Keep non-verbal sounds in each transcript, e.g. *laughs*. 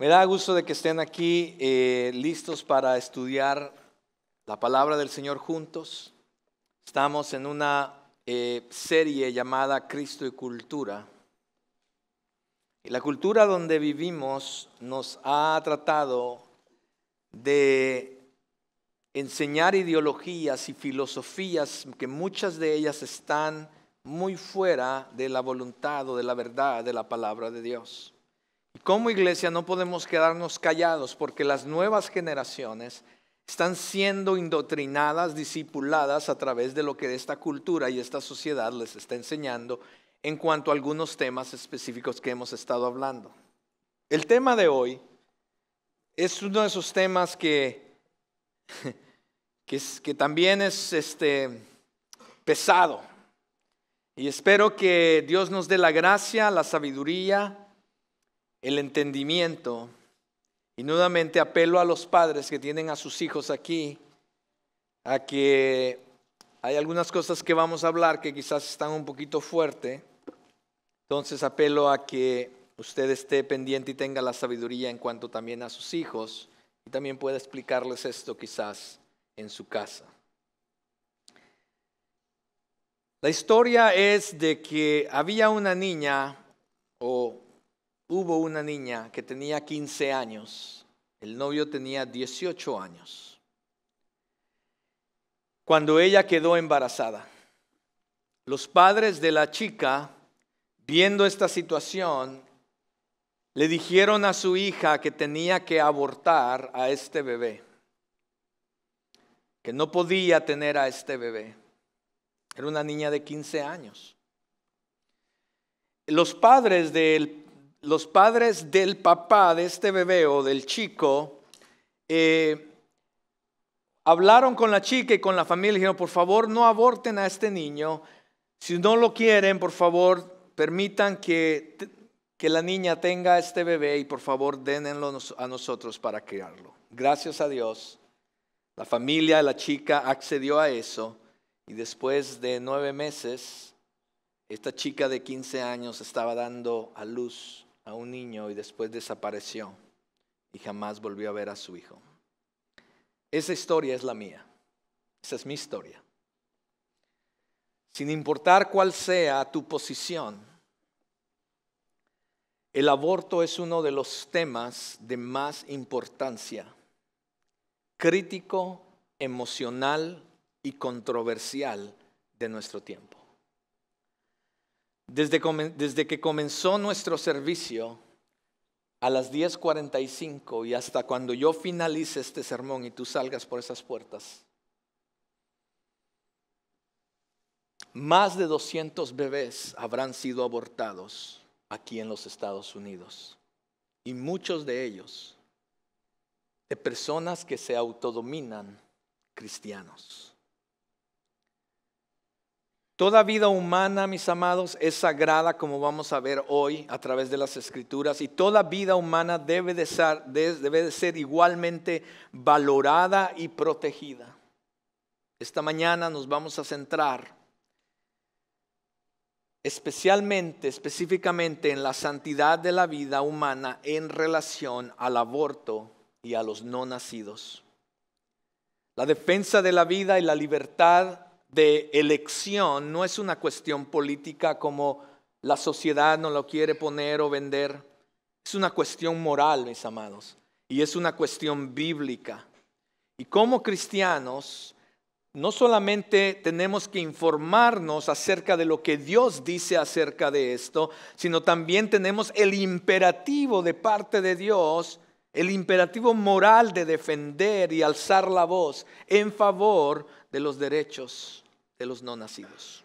Me da gusto de que estén aquí eh, listos para estudiar la palabra del Señor juntos. Estamos en una eh, serie llamada Cristo y Cultura. Y la cultura donde vivimos nos ha tratado de enseñar ideologías y filosofías que muchas de ellas están muy fuera de la voluntad o de la verdad de la palabra de Dios. Como iglesia no podemos quedarnos callados porque las nuevas generaciones están siendo indoctrinadas, discipuladas a través de lo que esta cultura y esta sociedad les está enseñando en cuanto a algunos temas específicos que hemos estado hablando. El tema de hoy es uno de esos temas que, *laughs* que también es este, pesado. Y espero que Dios nos dé la gracia, la sabiduría, el entendimiento. Y nuevamente apelo a los padres que tienen a sus hijos aquí, a que hay algunas cosas que vamos a hablar que quizás están un poquito fuerte. Entonces apelo a que usted esté pendiente y tenga la sabiduría en cuanto también a sus hijos y también pueda explicarles esto quizás en su casa. La historia es de que había una niña o hubo una niña que tenía 15 años, el novio tenía 18 años, cuando ella quedó embarazada. Los padres de la chica, viendo esta situación, le dijeron a su hija que tenía que abortar a este bebé, que no podía tener a este bebé. Era una niña de 15 años. Los padres del los padres del papá de este bebé o del chico eh, hablaron con la chica y con la familia y dijeron, por favor no aborten a este niño. Si no lo quieren, por favor, permitan que, que la niña tenga este bebé y por favor denenlo a nosotros para criarlo. Gracias a Dios, la familia de la chica accedió a eso y después de nueve meses, esta chica de 15 años estaba dando a luz a un niño y después desapareció y jamás volvió a ver a su hijo. Esa historia es la mía. Esa es mi historia. Sin importar cuál sea tu posición, el aborto es uno de los temas de más importancia, crítico, emocional y controversial de nuestro tiempo. Desde, que comenzó nuestro servicio a las 10.45 y hasta cuando yo finalice este sermón y tú salgas por esas puertas, más de 200 bebés habrán sido abortados aquí en los Estados Unidos. Y muchos de ellos de personas que se autodominan cristianos. Toda vida humana, mis amados, es sagrada, como vamos a ver hoy a través de las escrituras, y toda vida humana debe de ser, debe ser igualmente valorada y protegida. Esta mañana nos vamos a centrar especialmente, específicamente en la santidad de la vida humana en relación al aborto y a los no nacidos. La defensa de la vida y la libertad de elección no es una cuestión política como la sociedad no lo quiere poner o vender. Es una cuestión moral, mis amados, y es una cuestión bíblica. Y como cristianos, no solamente tenemos que informarnos acerca de lo que Dios dice acerca de esto, sino también tenemos el imperativo de parte de Dios, el imperativo moral de defender y alzar la voz en favor de los derechos de los no nacidos.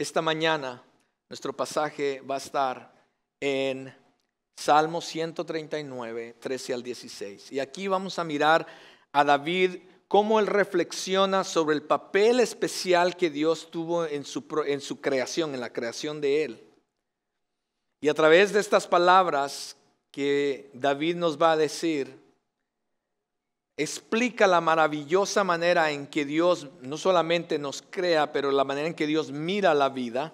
Esta mañana nuestro pasaje va a estar en Salmo 139, 13 al 16. Y aquí vamos a mirar a David cómo él reflexiona sobre el papel especial que Dios tuvo en su, en su creación, en la creación de él. Y a través de estas palabras que David nos va a decir, explica la maravillosa manera en que Dios no solamente nos crea, pero la manera en que Dios mira la vida.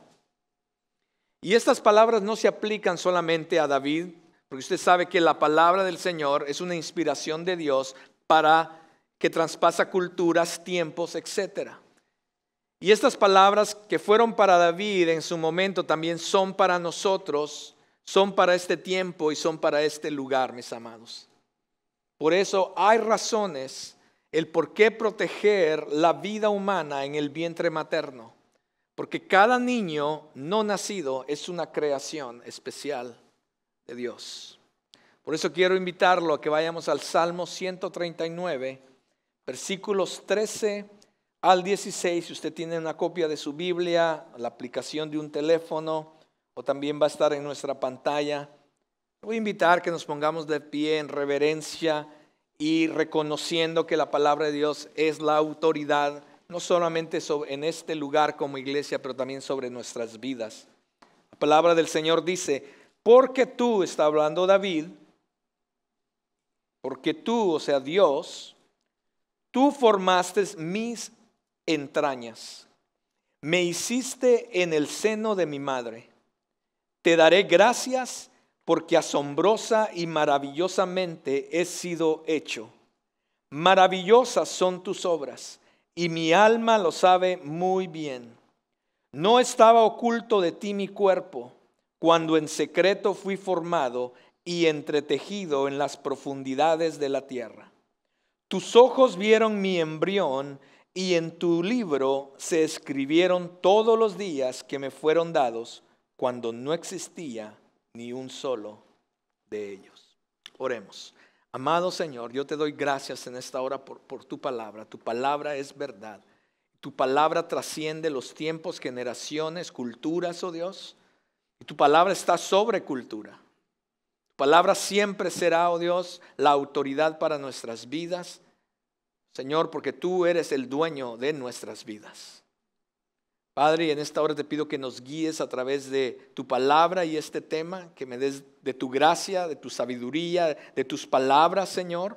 Y estas palabras no se aplican solamente a David, porque usted sabe que la palabra del Señor es una inspiración de Dios para que traspasa culturas, tiempos, etc. Y estas palabras que fueron para David en su momento también son para nosotros, son para este tiempo y son para este lugar, mis amados. Por eso hay razones el por qué proteger la vida humana en el vientre materno. Porque cada niño no nacido es una creación especial de Dios. Por eso quiero invitarlo a que vayamos al Salmo 139, versículos 13 al 16. Si usted tiene una copia de su Biblia, la aplicación de un teléfono, o también va a estar en nuestra pantalla. Voy a invitar que nos pongamos de pie en reverencia y reconociendo que la palabra de Dios es la autoridad, no solamente sobre, en este lugar como iglesia, pero también sobre nuestras vidas. La palabra del Señor dice, porque tú, está hablando David, porque tú, o sea, Dios, tú formaste mis entrañas, me hiciste en el seno de mi madre, te daré gracias porque asombrosa y maravillosamente he sido hecho. Maravillosas son tus obras, y mi alma lo sabe muy bien. No estaba oculto de ti mi cuerpo, cuando en secreto fui formado y entretejido en las profundidades de la tierra. Tus ojos vieron mi embrión, y en tu libro se escribieron todos los días que me fueron dados cuando no existía ni un solo de ellos. Oremos. Amado Señor, yo te doy gracias en esta hora por, tu palabra. Tu palabra es verdad. Tu palabra trasciende los tiempos, generaciones, culturas, oh Dios. Y tu palabra está sobre cultura. Tu palabra siempre será, oh Dios, la autoridad para nuestras vidas. Señor, porque tú eres el dueño de nuestras vidas. Padre, en esta hora te pido que nos guíes a través de tu palabra y este tema, que me des de tu gracia, de tu sabiduría, de tus palabras, Señor,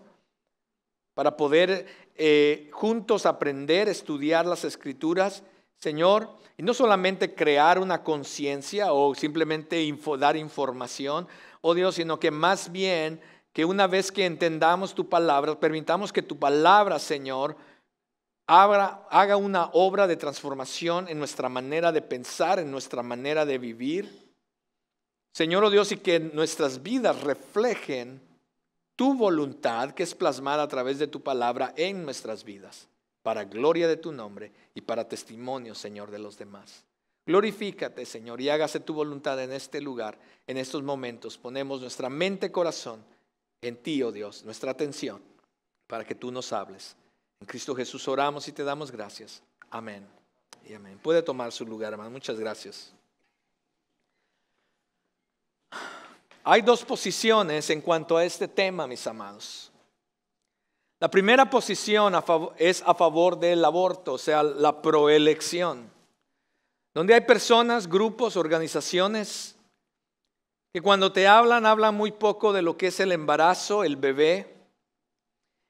para poder eh, juntos aprender, estudiar las escrituras, Señor, y no solamente crear una conciencia o simplemente dar información, oh Dios, sino que más bien que una vez que entendamos tu palabra, permitamos que tu palabra, Señor, haga una obra de transformación en nuestra manera de pensar, en nuestra manera de vivir. Señor oh Dios, y que nuestras vidas reflejen tu voluntad que es plasmada a través de tu palabra en nuestras vidas, para gloria de tu nombre y para testimonio, Señor, de los demás. Glorifícate, Señor, y hágase tu voluntad en este lugar, en estos momentos. Ponemos nuestra mente, y corazón en ti, oh Dios, nuestra atención, para que tú nos hables. En Cristo Jesús oramos y te damos gracias. Amén. Y amén. Puede tomar su lugar, hermano. Muchas gracias. Hay dos posiciones en cuanto a este tema, mis amados. La primera posición es a favor del aborto, o sea, la proelección, donde hay personas, grupos, organizaciones que cuando te hablan hablan muy poco de lo que es el embarazo, el bebé,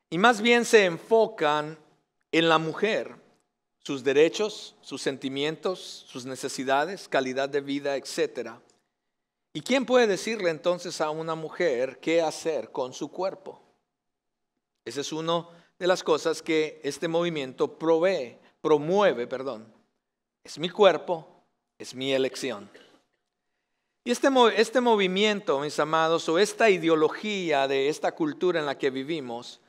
y más bien se enfocan en la mujer, sus derechos, sus sentimientos, sus necesidades, calidad de vida, etc. ¿Y quién puede decirle entonces a una mujer qué hacer con su cuerpo? Esa es una de las cosas que este movimiento provee, promueve, perdón. Es mi cuerpo, es mi elección. Y este, este movimiento, mis amados, o esta ideología de esta cultura en la que vivimos,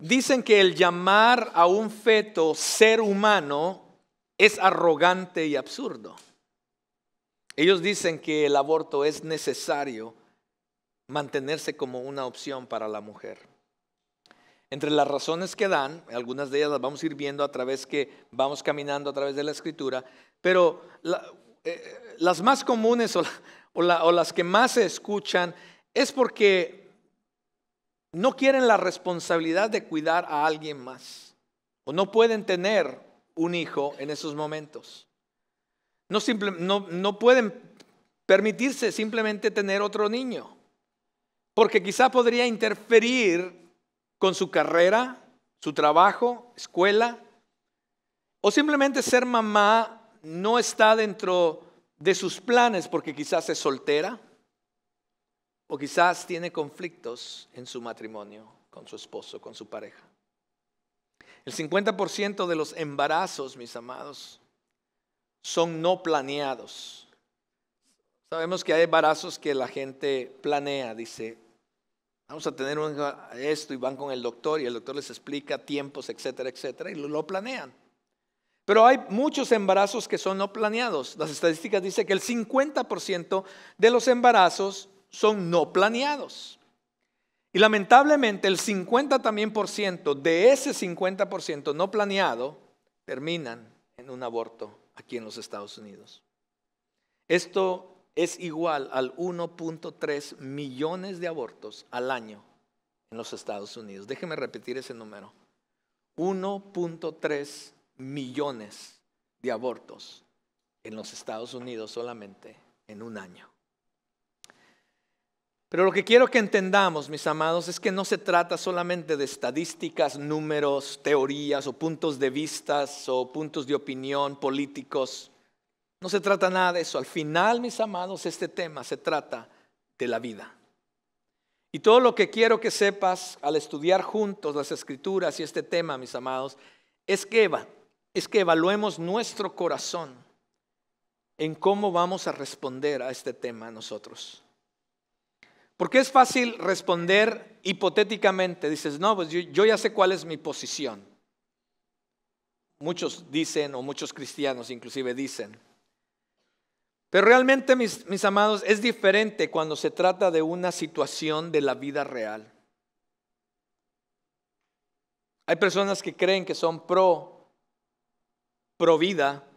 Dicen que el llamar a un feto ser humano es arrogante y absurdo. Ellos dicen que el aborto es necesario mantenerse como una opción para la mujer. Entre las razones que dan, algunas de ellas las vamos a ir viendo a través que vamos caminando a través de la escritura, pero eh, las más comunes o las que más se escuchan es porque no quieren la responsabilidad de cuidar a alguien más o no pueden tener un hijo en esos momentos. No, pueden permitirse simplemente tener otro niño, porque quizá podría interferir con su carrera, su trabajo, escuela, o simplemente ser mamá no está dentro de sus planes porque quizás es soltera o quizás tiene conflictos en su matrimonio, con su esposo, con su pareja. El 50% de los embarazos, mis amados, son no planeados. Sabemos que hay embarazos que la gente planea, dice, vamos a tener esto y van con el doctor y el doctor les explica tiempos, etcétera, etcétera, y lo, lo planean. Pero hay muchos embarazos que son no planeados. Las estadísticas dicen que el 50% de los embarazos son no planeados. Y lamentablemente el 50 también por ciento de ese 50% no planeado terminan en un aborto aquí en los Estados Unidos. Esto es igual al 1.3 millones de abortos al año en los Estados Unidos. Déjeme repetir ese número. 1.3 millones de abortos en los Estados Unidos solamente en un año. Pero lo que quiero que entendamos, mis amados, es que no se trata solamente de estadísticas, números, teorías o puntos de vista, o puntos de opinión políticos. No se trata nada de eso. Al final, mis amados, este tema se trata de la vida. Y todo lo que quiero que sepas al estudiar juntos las escrituras y este tema, mis amados, es que, eva, es que evaluemos nuestro corazón en cómo vamos a responder a este tema nosotros. Porque es fácil responder hipotéticamente. Dices, no, pues yo, ya sé cuál es mi posición. Muchos dicen, o muchos cristianos inclusive dicen. Pero realmente, mis, mis amados, es diferente cuando se trata de una situación de la vida real. Hay personas que creen que son pro, pro vida,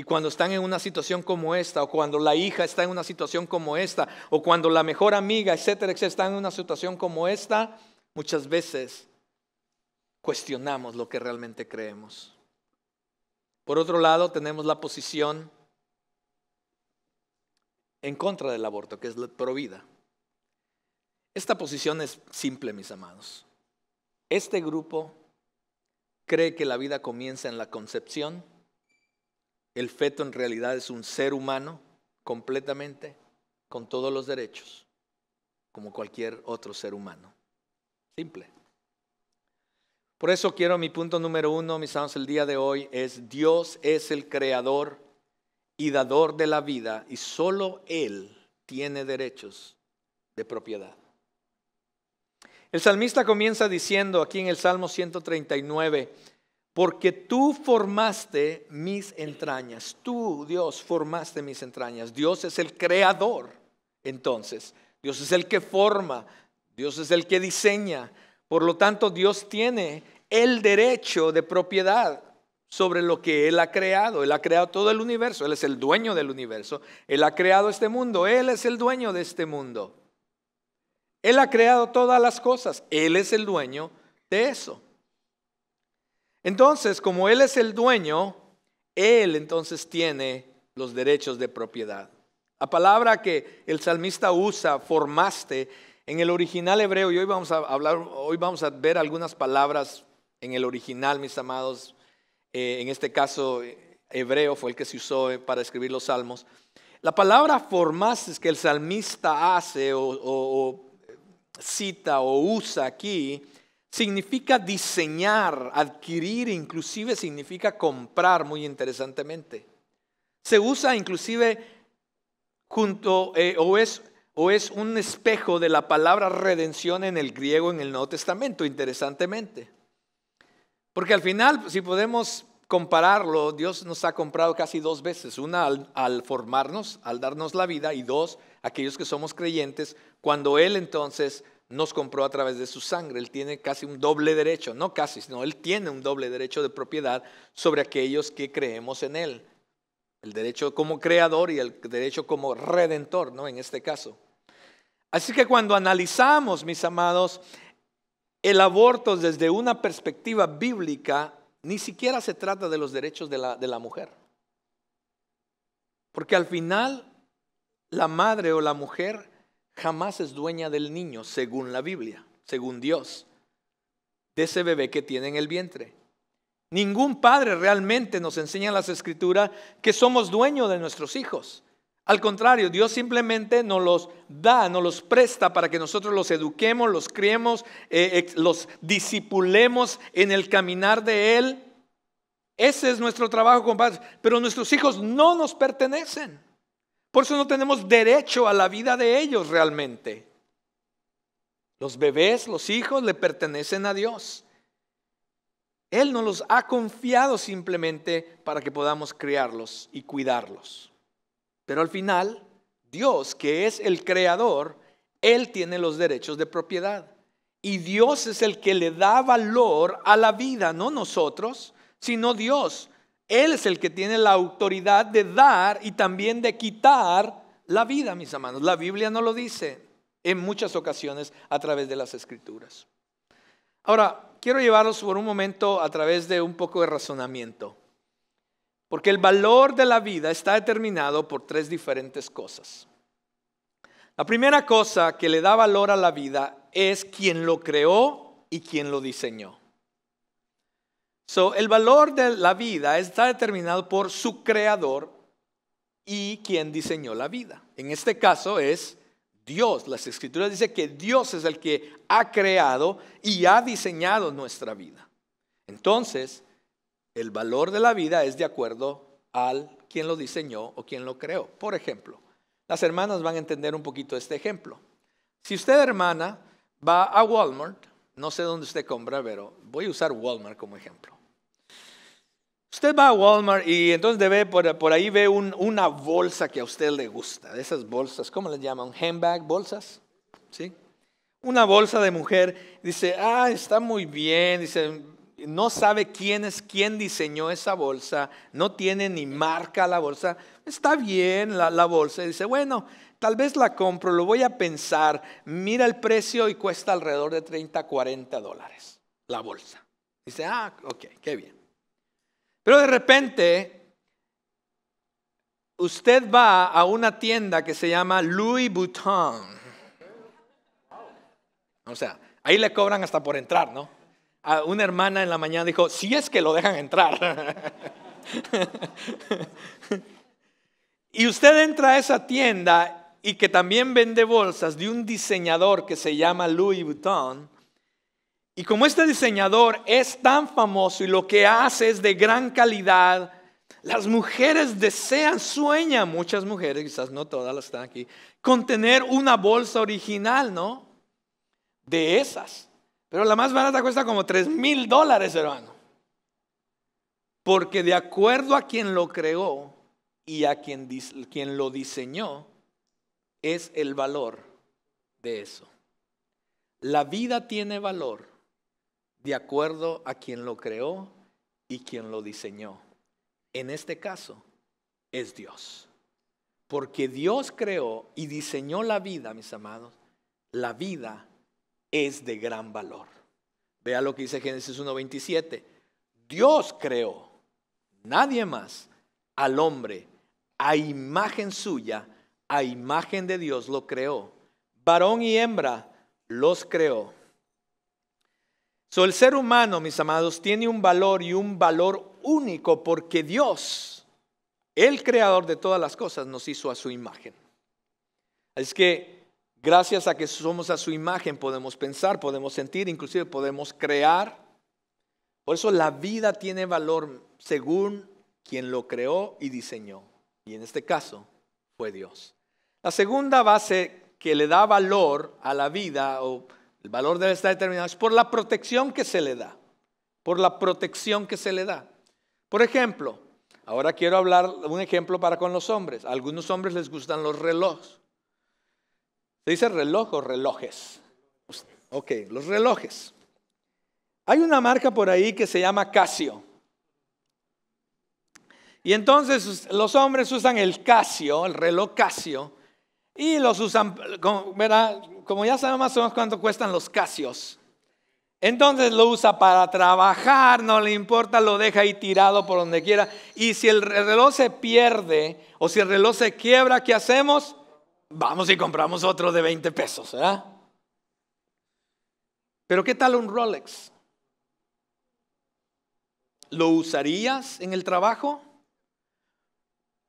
y cuando están en una situación como esta, o cuando la hija está en una situación como esta, o cuando la mejor amiga, etcétera, etcétera, está en una situación como esta, muchas veces cuestionamos lo que realmente creemos. Por otro lado, tenemos la posición en contra del aborto, que es la vida. Esta posición es simple, mis amados. Este grupo cree que la vida comienza en la concepción el feto en realidad es un ser humano completamente, con todos los derechos, como cualquier otro ser humano. Simple. Por eso quiero mi punto número uno, mis amados, el día de hoy es Dios es el creador y dador de la vida y solo Él tiene derechos de propiedad. El salmista comienza diciendo aquí en el Salmo 139, porque tú formaste mis entrañas, tú Dios formaste mis entrañas, Dios es el creador, entonces, Dios es el que forma, Dios es el que diseña, por lo tanto Dios tiene el derecho de propiedad sobre lo que Él ha creado. Él ha creado todo el universo, Él es el dueño del universo, Él ha creado este mundo, Él es el dueño de este mundo. Él ha creado todas las cosas, Él es el dueño de eso. Entonces, como Él es el dueño, Él entonces tiene los derechos de propiedad. La palabra que el salmista usa, formaste, en el original hebreo, y hoy vamos a hablar, hoy vamos a ver algunas palabras en el original, mis amados, eh, en este caso hebreo fue el que se usó eh, para escribir los salmos. La palabra formaste que el salmista hace o cita o usa aquí Significa diseñar, adquirir, inclusive significa comprar, muy interesantemente. Se usa inclusive junto eh, o, es, o es un espejo de la palabra redención en el griego en el Nuevo Testamento, interesantemente. Porque al final, pues, si podemos compararlo, Dios nos ha comprado casi dos veces. Una al, formarnos, al darnos la vida, y dos, aquellos que somos creyentes, cuando Él entonces nos compró a través de su sangre. Él tiene casi un doble derecho, no casi, sino él tiene un doble derecho de propiedad sobre aquellos que creemos en él. El derecho como creador y el derecho como redentor, ¿no? En este caso. Así que cuando analizamos, mis amados, el aborto desde una perspectiva bíblica, ni siquiera se trata de los derechos de la, de la mujer. Porque al final, la madre o la mujer jamás es dueña del niño, según la Biblia, según Dios, de ese bebé que tiene en el vientre. Ningún padre realmente nos enseña en las escrituras que somos dueños de nuestros hijos. Al contrario, Dios simplemente nos los da, nos los presta para que nosotros los eduquemos, los criemos, eh, los disipulemos en el caminar de Él. Ese es nuestro trabajo, compadre. Pero nuestros hijos no nos pertenecen. Por eso no tenemos derecho a la vida de ellos realmente. Los bebés, los hijos le pertenecen a Dios. Él nos los ha confiado simplemente para que podamos criarlos y cuidarlos. Pero al final, Dios, que es el creador, Él tiene los derechos de propiedad. Y Dios es el que le da valor a la vida, no nosotros, sino Dios. Él es el que tiene la autoridad de dar y también de quitar la vida, mis hermanos. La Biblia no lo dice en muchas ocasiones a través de las escrituras. Ahora, quiero llevarlos por un momento a través de un poco de razonamiento. Porque el valor de la vida está determinado por tres diferentes cosas. La primera cosa que le da valor a la vida es quien lo creó y quien lo diseñó el valor de la vida está determinado por su creador y quien diseñó la vida. En este caso es Dios. Las escrituras dicen que Dios es el que ha creado y ha diseñado nuestra vida. Entonces, el valor de la vida es de acuerdo al quien lo diseñó o quien lo creó. Por ejemplo, las hermanas van a entender un poquito este ejemplo. Si usted, hermana, va a Walmart, no sé dónde usted compra, pero voy a usar Walmart como ejemplo. Usted va a Walmart y entonces ve por, ahí ve una bolsa que a usted le gusta, de esas bolsas, ¿cómo les llaman? Handbag, bolsas, ¿sí? Una bolsa de mujer, dice, ah, está muy bien, dice, no sabe quién es quién diseñó esa bolsa, no tiene ni marca la bolsa, está bien la, la bolsa, dice, bueno, tal vez la compro, lo voy a pensar, mira el precio y cuesta alrededor de 30, 40 dólares la bolsa. Dice, ah, ok, qué bien. Pero de repente, usted va a una tienda que se llama Louis Vuitton. O sea, ahí le cobran hasta por entrar, ¿no? A una hermana en la mañana dijo, si es que lo dejan entrar. *laughs* y usted entra a esa tienda y que también vende bolsas de un diseñador que se llama Louis Vuitton y como este diseñador es tan famoso y lo que hace es de gran calidad, las mujeres desean, sueñan, muchas mujeres, quizás no todas las están aquí, con tener una bolsa original, ¿no? De esas. Pero la más barata cuesta como 3 mil dólares, hermano. Porque de acuerdo a quien lo creó y a quien, quien lo diseñó, es el valor de eso. La vida tiene valor de acuerdo a quien lo creó y quien lo diseñó. En este caso, es Dios. Porque Dios creó y diseñó la vida, mis amados. La vida es de gran valor. Vea lo que dice Génesis 1.27. Dios creó, nadie más, al hombre, a imagen suya, a imagen de Dios lo creó. Varón y hembra los creó el ser humano, mis amados, tiene un valor y un valor único porque Dios, el creador de todas las cosas, nos hizo a su imagen. Es que gracias a que somos a su imagen podemos pensar, podemos sentir, inclusive podemos crear. Por eso la vida tiene valor según quien lo creó y diseñó. Y en este caso fue Dios. La segunda base que le da valor a la vida o el valor debe estar determinado es por la protección que se le da, por la protección que se le da. Por ejemplo, ahora quiero hablar un ejemplo para con los hombres. A algunos hombres les gustan los relojes. ¿Se dice reloj o relojes? Ok, los relojes. Hay una marca por ahí que se llama Casio. Y entonces los hombres usan el Casio, el reloj Casio, y los usan, como, ya sabemos cuánto cuestan los casios. Entonces lo usa para trabajar, no le importa, lo deja ahí tirado por donde quiera. Y si el reloj se pierde o si el reloj se quiebra, ¿qué hacemos? Vamos y compramos otro de 20 pesos, ¿verdad? Pero ¿qué tal un Rolex? ¿Lo usarías en el trabajo?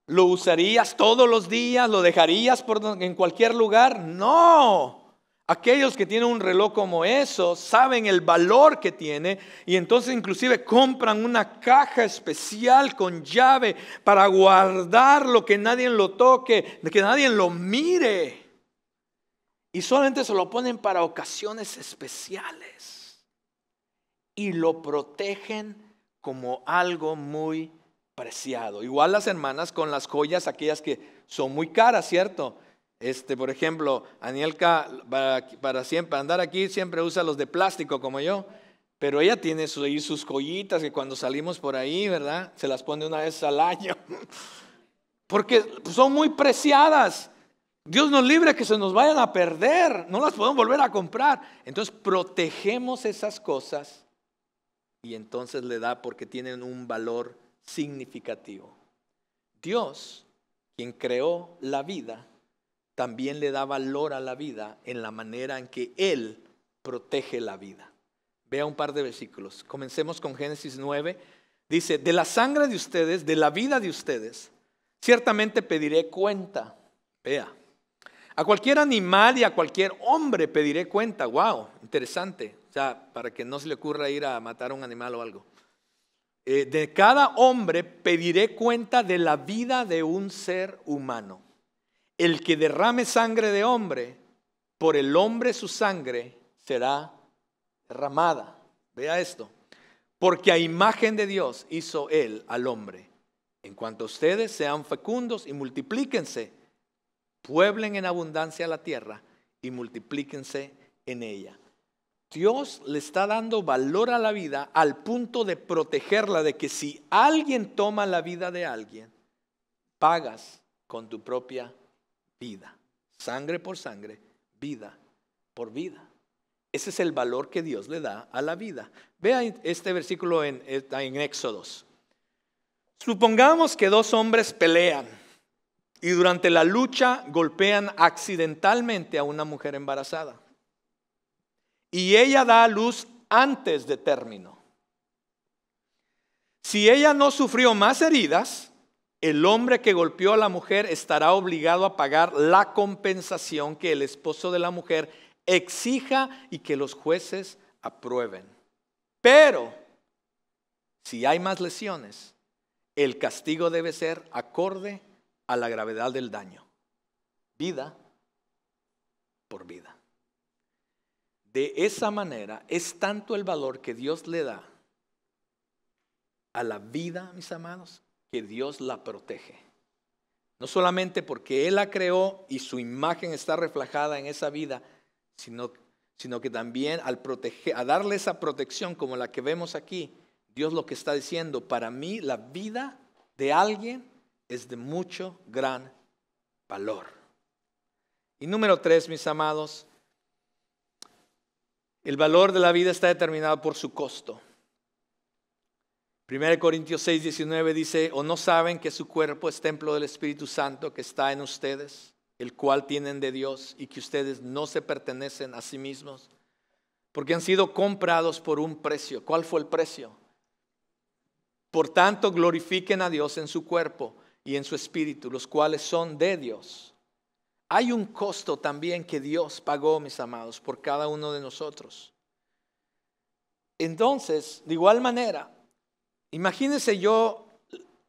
¿Lo usarías todos los días? ¿Lo dejarías en cualquier lugar? No. Aquellos que tienen un reloj como eso saben el valor que tiene y entonces inclusive compran una caja especial con llave para guardarlo, que nadie lo toque, que nadie lo mire. Y solamente se lo ponen para ocasiones especiales. Y lo protegen como algo muy Igual las hermanas con las joyas, aquellas que son muy caras, ¿cierto? Este, por ejemplo, Anielka, para, para siempre andar aquí, siempre usa los de plástico como yo, pero ella tiene sus, ahí sus joyitas que cuando salimos por ahí, ¿verdad? Se las pone una vez al año, *laughs* porque son muy preciadas. Dios nos libre que se nos vayan a perder, no las podemos volver a comprar. Entonces protegemos esas cosas y entonces le da porque tienen un valor significativo. Dios, quien creó la vida, también le da valor a la vida en la manera en que Él protege la vida. Vea un par de versículos. Comencemos con Génesis 9. Dice, de la sangre de ustedes, de la vida de ustedes, ciertamente pediré cuenta. Vea. A cualquier animal y a cualquier hombre pediré cuenta. Wow, interesante. O sea, para que no se le ocurra ir a matar a un animal o algo. Eh, de cada hombre pediré cuenta de la vida de un ser humano. El que derrame sangre de hombre, por el hombre su sangre será derramada. Vea esto. Porque a imagen de Dios hizo él al hombre. En cuanto ustedes sean fecundos y multiplíquense, pueblen en abundancia la tierra y multiplíquense en ella. Dios le está dando valor a la vida al punto de protegerla, de que si alguien toma la vida de alguien, pagas con tu propia vida. Sangre por sangre, vida por vida. Ese es el valor que Dios le da a la vida. Vea este versículo en, Éxodos. Supongamos que dos hombres pelean y durante la lucha golpean accidentalmente a una mujer embarazada y ella da a luz antes de término. Si ella no sufrió más heridas, el hombre que golpeó a la mujer estará obligado a pagar la compensación que el esposo de la mujer exija y que los jueces aprueben. Pero, si hay más lesiones, el castigo debe ser acorde a la gravedad del daño. Vida por vida. De esa manera es tanto el valor que Dios le da a la vida, mis amados, que Dios la protege. No solamente porque Él la creó y su imagen está reflejada en esa vida, sino, sino que también al proteger, a darle esa protección como la que vemos aquí, Dios lo que está diciendo, para mí la vida de alguien es de mucho gran valor. Y número tres, mis amados, el valor de la vida está determinado por su costo. 1 Corintios 6, 19 dice, o no saben que su cuerpo es templo del Espíritu Santo que está en ustedes, el cual tienen de Dios y que ustedes no se pertenecen a sí mismos, porque han sido comprados por un precio. ¿Cuál fue el precio? Por tanto, glorifiquen a Dios en su cuerpo y en su espíritu, los cuales son de Dios. Hay un costo también que Dios pagó, mis amados, por cada uno de nosotros. Entonces, de igual manera, imagínense yo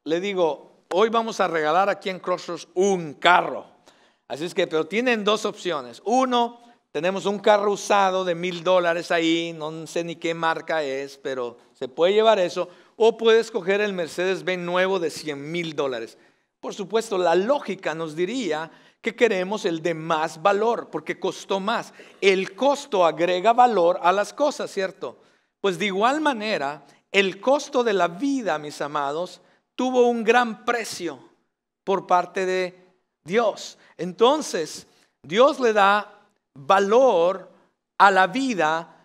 le digo, hoy vamos a regalar aquí en Crossroads un carro. Así es que, pero tienen dos opciones. Uno, tenemos un carro usado de mil dólares ahí, no sé ni qué marca es, pero se puede llevar eso. O puedes coger el Mercedes-Benz nuevo de cien mil dólares. Por supuesto, la lógica nos diría que queremos el de más valor, porque costó más. El costo agrega valor a las cosas, ¿cierto? Pues de igual manera, el costo de la vida, mis amados, tuvo un gran precio por parte de Dios. Entonces, Dios le da valor a la vida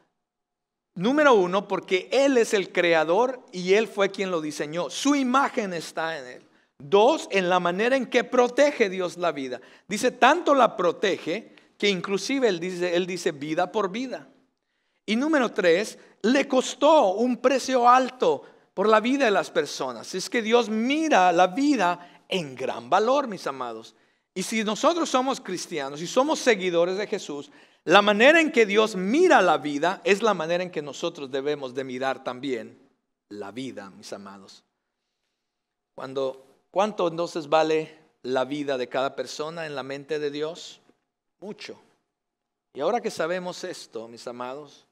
Número uno, porque Él es el creador y Él fue quien lo diseñó. Su imagen está en Él. Dos, en la manera en que protege Dios la vida. Dice, tanto la protege que inclusive él dice, él dice vida por vida. Y número tres, le costó un precio alto por la vida de las personas. Es que Dios mira la vida en gran valor, mis amados. Y si nosotros somos cristianos y somos seguidores de Jesús, la manera en que Dios mira la vida es la manera en que nosotros debemos de mirar también la vida, mis amados. Cuando ¿Cuánto entonces vale la vida de cada persona en la mente de Dios? Mucho. Y ahora que sabemos esto, mis amados,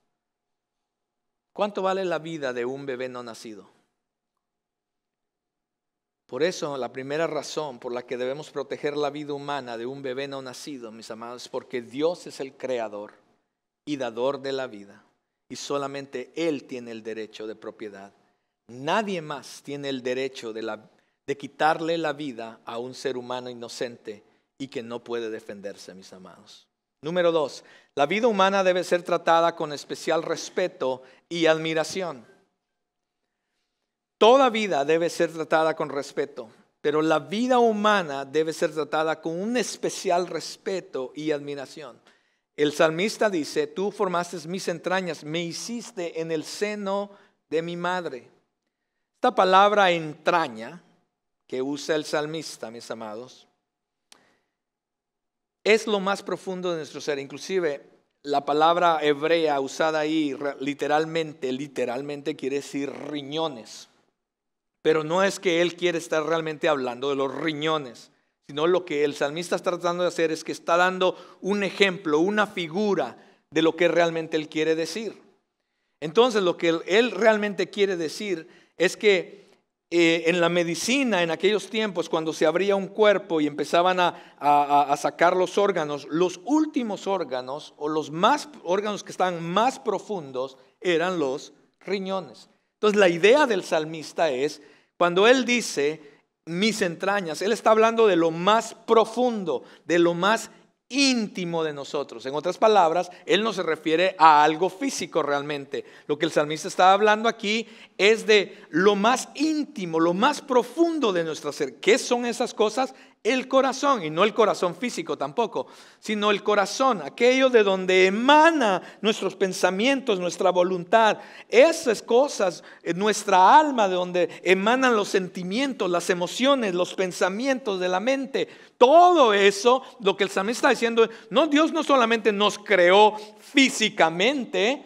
¿cuánto vale la vida de un bebé no nacido? Por eso la primera razón por la que debemos proteger la vida humana de un bebé no nacido, mis amados, es porque Dios es el creador y dador de la vida. Y solamente Él tiene el derecho de propiedad. Nadie más tiene el derecho de la de quitarle la vida a un ser humano inocente y que no puede defenderse, mis amados. Número dos, la vida humana debe ser tratada con especial respeto y admiración. Toda vida debe ser tratada con respeto, pero la vida humana debe ser tratada con un especial respeto y admiración. El salmista dice, tú formaste mis entrañas, me hiciste en el seno de mi madre. Esta palabra entraña que usa el salmista, mis amados, es lo más profundo de nuestro ser. Inclusive la palabra hebrea usada ahí literalmente, literalmente quiere decir riñones. Pero no es que él quiere estar realmente hablando de los riñones, sino lo que el salmista está tratando de hacer es que está dando un ejemplo, una figura de lo que realmente él quiere decir. Entonces lo que él realmente quiere decir es que eh, en la medicina, en aquellos tiempos, cuando se abría un cuerpo y empezaban a, sacar los órganos, los últimos órganos o los más órganos que estaban más profundos eran los riñones. Entonces la idea del salmista es, cuando él dice mis entrañas, él está hablando de lo más profundo, de lo más íntimo de nosotros. En otras palabras, Él no se refiere a algo físico realmente. Lo que el salmista está hablando aquí es de lo más íntimo, lo más profundo de nuestro ser. ¿Qué son esas cosas? El corazón, y no el corazón físico tampoco, sino el corazón, aquello de donde emana nuestros pensamientos, nuestra voluntad, esas cosas, eh, nuestra alma, de donde emanan los sentimientos, las emociones, los pensamientos de la mente. Todo eso, lo que el salmista está diciendo, no, Dios no solamente nos creó físicamente,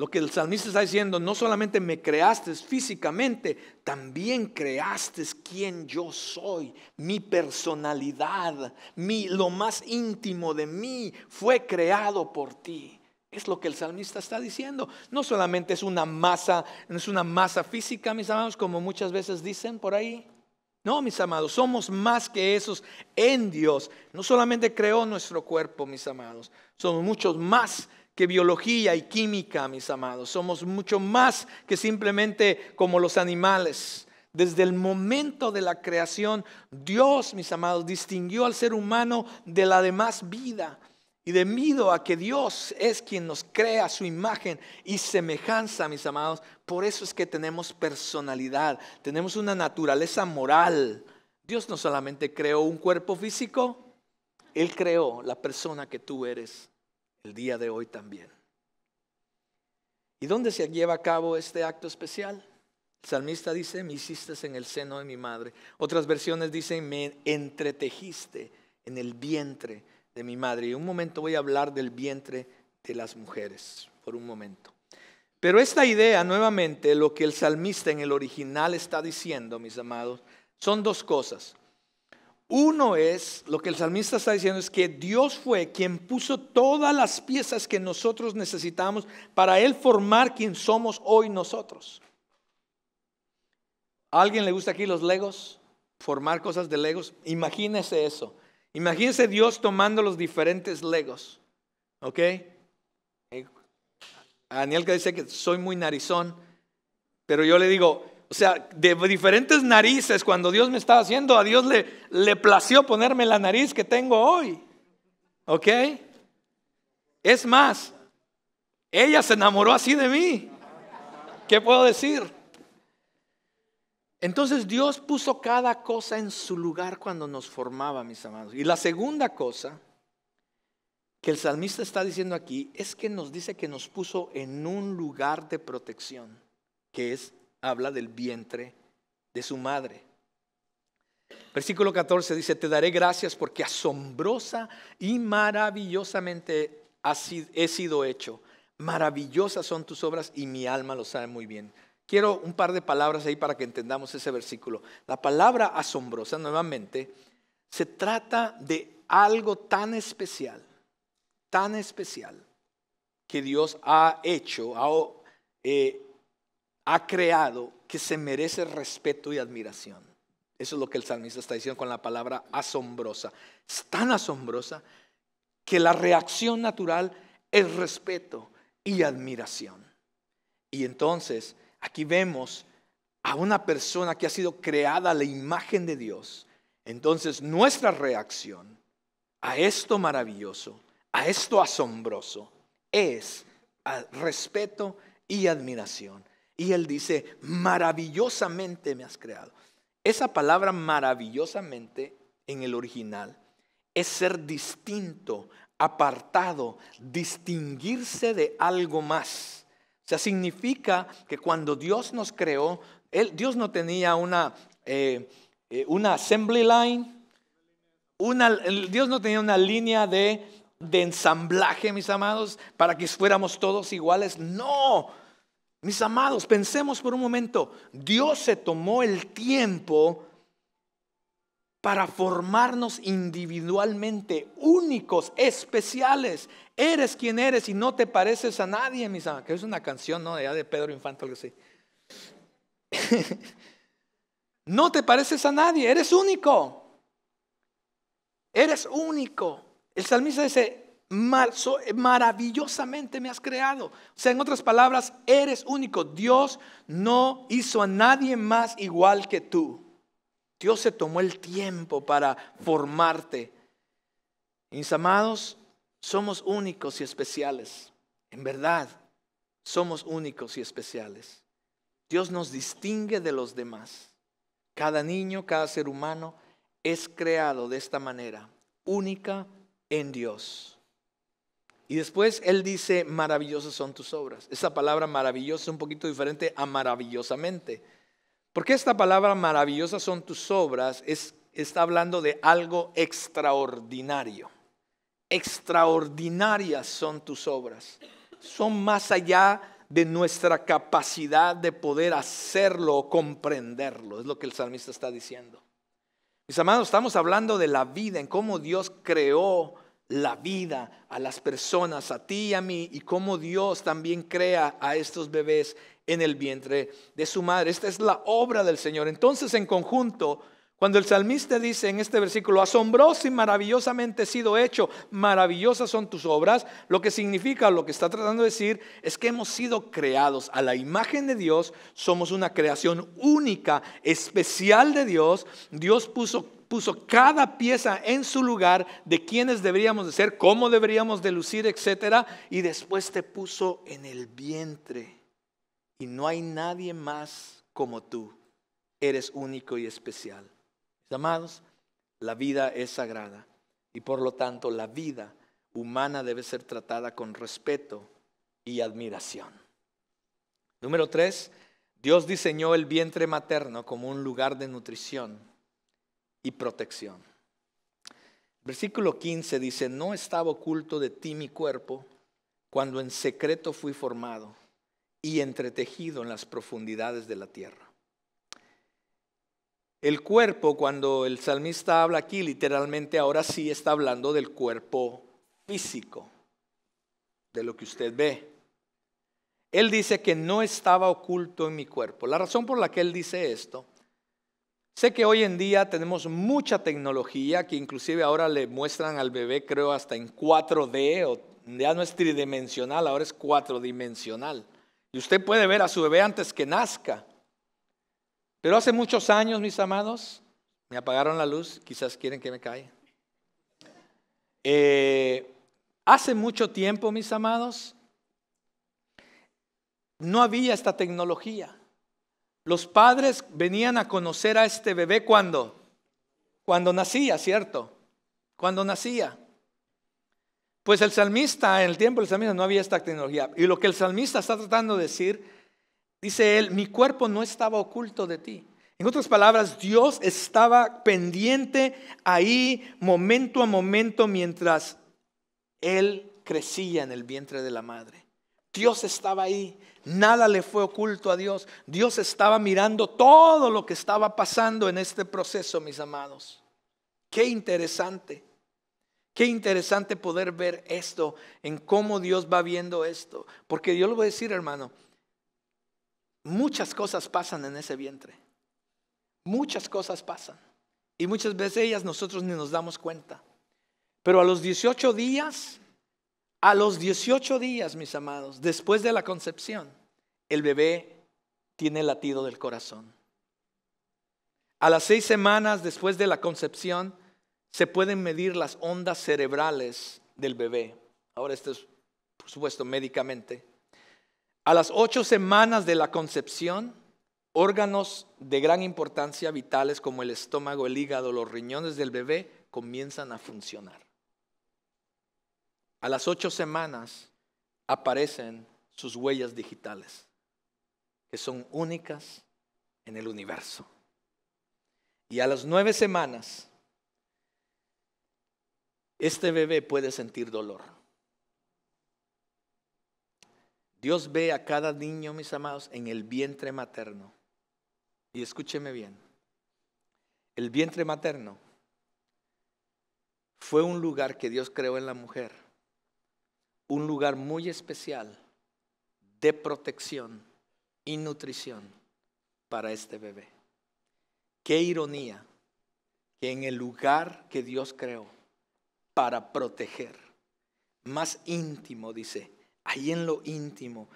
lo que el salmista está diciendo, no solamente me creaste físicamente, también creaste quien yo soy, mi personalidad, mi, lo más íntimo de mí fue creado por ti. Es lo que el salmista está diciendo. No solamente es una masa, no es una masa física, mis amados, como muchas veces dicen por ahí. No, mis amados, somos más que esos en Dios. No solamente creó nuestro cuerpo, mis amados, somos muchos más que biología y química, mis amados. Somos mucho más que simplemente como los animales. Desde el momento de la creación, Dios, mis amados, distinguió al ser humano de la demás vida. Y debido a que Dios es quien nos crea su imagen y semejanza, mis amados, por eso es que tenemos personalidad, tenemos una naturaleza moral. Dios no solamente creó un cuerpo físico, Él creó la persona que tú eres el día de hoy también. ¿Y dónde se lleva a cabo este acto especial? El salmista dice, me hiciste en el seno de mi madre. Otras versiones dicen, me entretejiste en el vientre de mi madre. Y un momento voy a hablar del vientre de las mujeres, por un momento. Pero esta idea, nuevamente, lo que el salmista en el original está diciendo, mis amados, son dos cosas. Uno es, lo que el salmista está diciendo es que Dios fue quien puso todas las piezas que nosotros necesitamos para Él formar quien somos hoy nosotros. ¿A alguien le gusta aquí los legos? Formar cosas de legos. Imagínese eso. Imagínese Dios tomando los diferentes legos. ¿Ok? Eh, Daniel que dice que soy muy narizón, pero yo le digo, o sea, de diferentes narices, cuando Dios me estaba haciendo, a Dios le, le plació ponerme la nariz que tengo hoy. ¿Ok? Es más, ella se enamoró así de mí. ¿Qué puedo decir? Entonces Dios puso cada cosa en su lugar cuando nos formaba, mis amados. Y la segunda cosa que el salmista está diciendo aquí es que nos dice que nos puso en un lugar de protección, que es habla del vientre de su madre. Versículo 14 dice, te daré gracias porque asombrosa y maravillosamente he sido hecho. Maravillosas son tus obras y mi alma lo sabe muy bien. Quiero un par de palabras ahí para que entendamos ese versículo. La palabra asombrosa, nuevamente, se trata de algo tan especial, tan especial, que Dios ha hecho, ha eh, ha creado que se merece respeto y admiración. Eso es lo que el salmista está diciendo con la palabra asombrosa. Es tan asombrosa que la reacción natural es respeto y admiración. Y entonces aquí vemos a una persona que ha sido creada a la imagen de Dios. Entonces nuestra reacción a esto maravilloso, a esto asombroso, es respeto y admiración. Y él dice, maravillosamente me has creado. Esa palabra maravillosamente en el original es ser distinto, apartado, distinguirse de algo más. O sea, significa que cuando Dios nos creó, Dios no tenía una, eh, eh, una assembly line, Dios no tenía una línea de, de ensamblaje, mis amados, para que fuéramos todos iguales. No, mis amados, pensemos por un momento, Dios se tomó el tiempo para formarnos individualmente, únicos, especiales. Eres quien eres y no te pareces a nadie, mis amados. Que es una canción, ¿no? De, Pedro Infante, algo así. *laughs* no te pareces a nadie, eres único. Eres único. El salmista dice, eh, maravillosamente me has creado. O sea, en otras palabras, eres único. Dios no hizo a nadie más igual que tú. Dios se tomó el tiempo para formarte. Mis amados, somos únicos y especiales. En verdad, somos únicos y especiales. Dios nos distingue de los demás. Cada niño, cada ser humano es creado de esta manera, única en Dios. Y después él dice, maravillosas son tus obras. Esa palabra maravillosa es un poquito diferente a maravillosamente. Porque esta palabra maravillosas son tus obras es, está hablando de algo extraordinario. Extraordinarias son tus obras. Son más allá de nuestra capacidad de poder hacerlo o comprenderlo. Es lo que el salmista está diciendo. Mis amados, estamos hablando de la vida, en cómo Dios creó la vida a las personas, a ti y a mí, y cómo Dios también crea a estos bebés en el vientre de su madre. Esta es la obra del Señor. Entonces, en conjunto, cuando el salmista dice en este versículo, asombroso y maravillosamente sido hecho, maravillosas son tus obras, lo que significa, lo que está tratando de decir, es que hemos sido creados a la imagen de Dios, somos una creación única, especial de Dios, Dios puso puso cada pieza en su lugar de quiénes deberíamos de ser, cómo deberíamos de lucir, etcétera, y después te puso en el vientre. Y no hay nadie más como tú. Eres único y especial. Amados, la vida es sagrada y por lo tanto la vida humana debe ser tratada con respeto y admiración. Número tres, Dios diseñó el vientre materno como un lugar de nutrición y protección. Versículo 15 dice, no estaba oculto de ti mi cuerpo cuando en secreto fui formado y entretejido en las profundidades de la tierra. El cuerpo, cuando el salmista habla aquí, literalmente ahora sí está hablando del cuerpo físico, de lo que usted ve. Él dice que no estaba oculto en mi cuerpo. La razón por la que él dice esto Sé que hoy en día tenemos mucha tecnología que inclusive ahora le muestran al bebé, creo, hasta en 4D, o ya no es tridimensional, ahora es cuatrodimensional. Y usted puede ver a su bebé antes que nazca. Pero hace muchos años, mis amados, me apagaron la luz, quizás quieren que me caiga. Eh, hace mucho tiempo, mis amados, no había esta tecnología. Los padres venían a conocer a este bebé cuando, cuando nacía, ¿cierto? Cuando nacía. Pues el salmista, en el tiempo del salmista no había esta tecnología. Y lo que el salmista está tratando de decir, dice él, mi cuerpo no estaba oculto de ti. En otras palabras, Dios estaba pendiente ahí momento a momento mientras él crecía en el vientre de la madre. Dios estaba ahí. Nada le fue oculto a Dios. Dios estaba mirando todo lo que estaba pasando en este proceso, mis amados. Qué interesante. Qué interesante poder ver esto, en cómo Dios va viendo esto. Porque yo le voy a decir, hermano, muchas cosas pasan en ese vientre. Muchas cosas pasan. Y muchas veces ellas nosotros ni nos damos cuenta. Pero a los 18 días a los 18 días, mis amados, después de la concepción, el bebé tiene latido del corazón. A las seis semanas después de la concepción, se pueden medir las ondas cerebrales del bebé. Ahora esto es, por supuesto, médicamente. A las ocho semanas de la concepción, órganos de gran importancia vitales como el estómago, el hígado, los riñones del bebé comienzan a funcionar a las ocho semanas aparecen sus huellas digitales, que son únicas en el universo. Y a las nueve semanas, este bebé puede sentir dolor. Dios ve a cada niño, mis amados, en el vientre materno. Y escúcheme bien, el vientre materno fue un lugar que Dios creó en la mujer un lugar muy especial de protección y nutrición para este bebé. Qué ironía que en el lugar que Dios creó para proteger, más íntimo, dice, ahí en lo íntimo,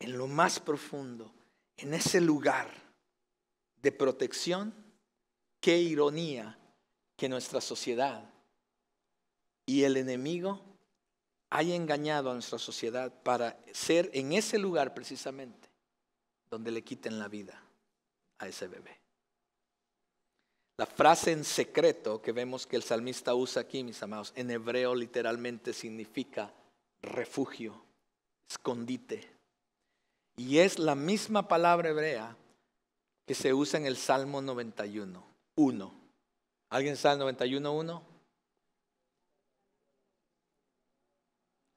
en lo más profundo, en ese lugar de protección, qué ironía que nuestra sociedad y el enemigo haya engañado a nuestra sociedad para ser en ese lugar precisamente donde le quiten la vida a ese bebé. La frase en secreto que vemos que el salmista usa aquí, mis amados, en hebreo literalmente significa refugio, escondite. Y es la misma palabra hebrea que se usa en el Salmo 91, ¿Alguien sabe el 91, 1?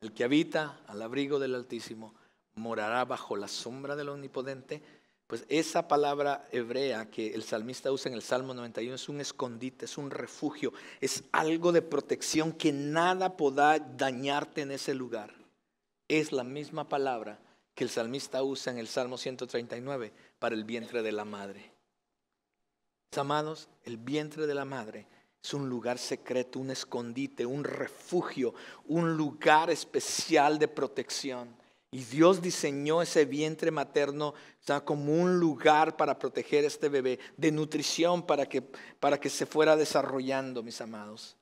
El que habita al abrigo del Altísimo morará bajo la sombra del Omnipotente. Pues esa palabra hebrea que el salmista usa en el Salmo 91 es un escondite, es un refugio, es algo de protección que nada podrá dañarte en ese lugar. Es la misma palabra que el salmista usa en el Salmo 139 para el vientre de la madre. Amados, el vientre de la madre es un lugar secreto, un escondite, un refugio, un lugar especial de protección. Y Dios diseñó ese vientre materno como un lugar para proteger a este bebé, de nutrición para que, para que se fuera desarrollando, mis amados.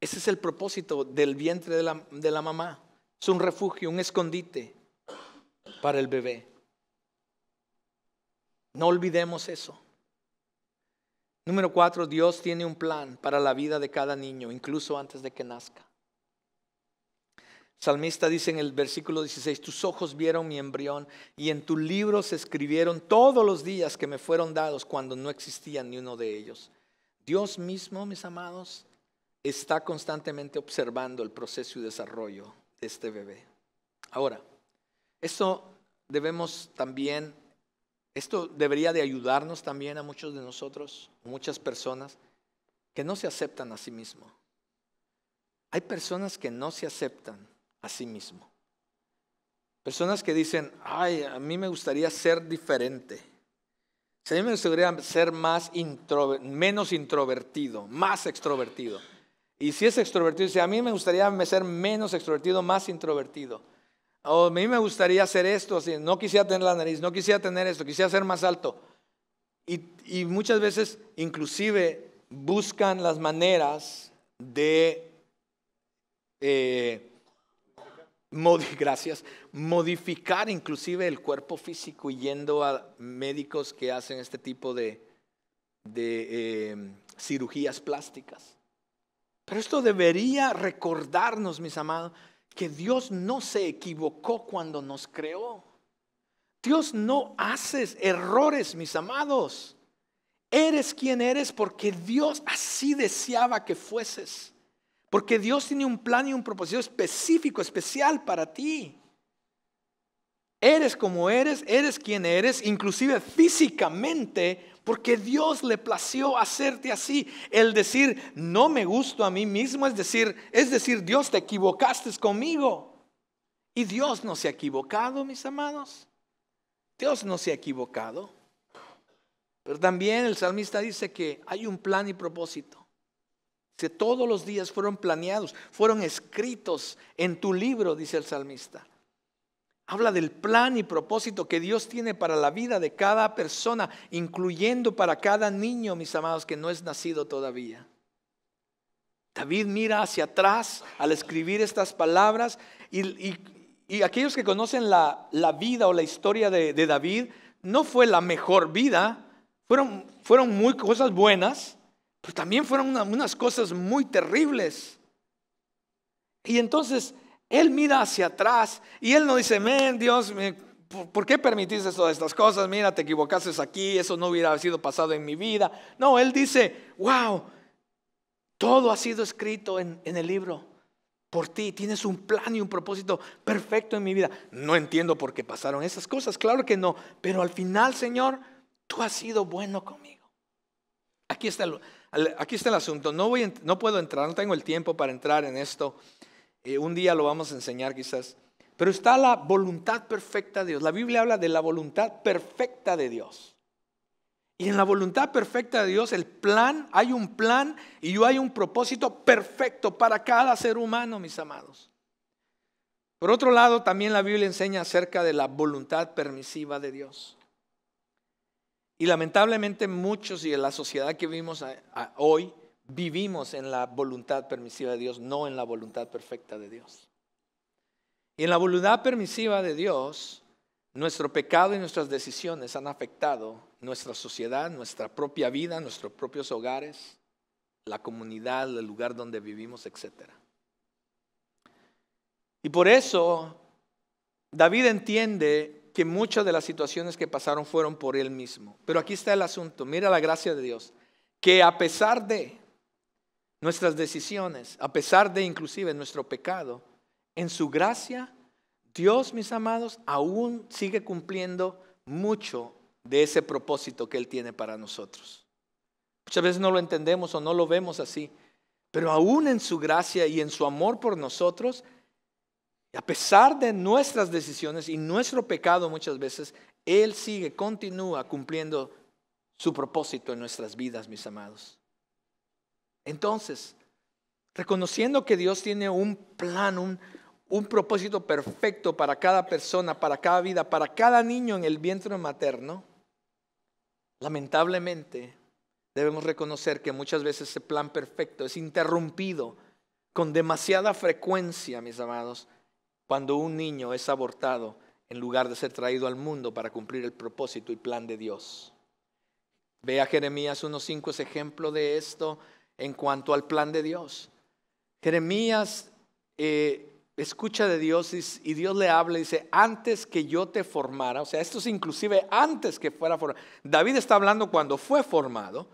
Ese es el propósito del vientre de la mamá. Es un refugio, un escondite para el bebé. No olvidemos eso. Número cuatro, Dios tiene un plan para la vida de cada niño, incluso antes de que nazca. salmista dice en el versículo 16, tus ojos vieron mi embrión y en tu libro se escribieron todos los días que me fueron dados cuando no existía ni uno de ellos. Dios mismo, mis amados, está constantemente observando el proceso y desarrollo de este bebé. Ahora, esto debemos también esto debería de ayudarnos también a muchos de nosotros, muchas personas que no se aceptan a sí mismos. Hay personas que no se aceptan a sí mismos. Personas que dicen, ay, a mí me gustaría ser diferente. a mí me gustaría ser más menos introvertido, más extrovertido. Y si es extrovertido, dice, a mí me gustaría ser menos extrovertido, más introvertido. Oh, a mí me gustaría hacer esto, no quisiera tener la nariz, no quisiera tener esto, quisiera ser más alto. Y, muchas veces inclusive buscan las maneras de eh, *laughs* gracias, modificar inclusive el cuerpo físico yendo a médicos que hacen este tipo de, de em, cirugías plásticas. Pero esto debería recordarnos, mis amados, que Dios no se equivocó cuando nos creó. Dios no haces errores, mis amados. Eres quien eres porque Dios así deseaba que fueses. Porque Dios tiene un plan y un propósito específico, especial para ti. Eres como eres, eres quien eres, inclusive físicamente, porque Dios le plació hacerte así. El decir, no me gusto a mí mismo, es decir, es decir, Dios te equivocaste conmigo. Y Dios no se ha equivocado, mis amados. Dios no se ha equivocado. Pero también el salmista dice que hay un plan y propósito. Que todos los días fueron planeados, fueron escritos en tu libro, dice el salmista. Habla del plan y propósito que Dios tiene para la vida de cada persona, incluyendo para cada niño, mis amados, que no es nacido todavía. David mira hacia atrás al escribir estas palabras y, aquellos que conocen la, vida o la historia de, David, no fue la mejor vida, fueron, fueron muy cosas buenas, pero también fueron unas cosas muy terribles. Y entonces él mira hacia atrás y Él no dice, men, Dios, ¿por qué permitiste todas estas cosas? Mira, te equivocaste aquí, eso no hubiera sido pasado en mi vida. No, Él dice, wow, todo ha sido escrito en, en el libro por ti, tienes un plan y un propósito perfecto en mi vida. No entiendo por qué pasaron esas cosas, claro que no, pero al final, Señor, tú has sido bueno conmigo. Aquí está el, aquí está el asunto, no, voy, no puedo entrar, no tengo el tiempo para entrar en esto, eh, un día lo vamos a enseñar quizás. Pero está la voluntad perfecta de Dios. La Biblia habla de la voluntad perfecta de Dios. Y en la voluntad perfecta de Dios, el plan, hay un plan y yo hay un propósito perfecto para cada ser humano, mis amados. Por otro lado, también la Biblia enseña acerca de la voluntad permisiva de Dios. Y lamentablemente muchos y en la sociedad que vivimos hoy vivimos en la voluntad permisiva de Dios, no en la voluntad perfecta de Dios. Y en la voluntad permisiva de Dios, nuestro pecado y nuestras decisiones han afectado nuestra sociedad, nuestra propia vida, nuestros propios hogares, la comunidad, el lugar donde vivimos, etc. Y por eso David entiende que muchas de las situaciones que pasaron fueron por él mismo. Pero aquí está el asunto, mira la gracia de Dios, que a pesar de, nuestras decisiones, a pesar de inclusive nuestro pecado, en su gracia, Dios, mis amados, aún sigue cumpliendo mucho de ese propósito que Él tiene para nosotros. Muchas veces no lo entendemos o no lo vemos así, pero aún en su gracia y en su amor por nosotros, a pesar de nuestras decisiones y nuestro pecado muchas veces, Él sigue, continúa cumpliendo su propósito en nuestras vidas, mis amados. Entonces, reconociendo que Dios tiene un plan, un, un propósito perfecto para cada persona, para cada vida, para cada niño en el vientre materno, lamentablemente debemos reconocer que muchas veces ese plan perfecto es interrumpido con demasiada frecuencia, mis amados, cuando un niño es abortado en lugar de ser traído al mundo para cumplir el propósito y plan de Dios. Ve a Jeremías 1.5 es ejemplo de esto en cuanto al plan de Dios. Jeremías eh, escucha de Dios y, Dios le habla y dice, antes que yo te formara, o sea, esto es inclusive antes que fuera formado. David está hablando cuando fue formado,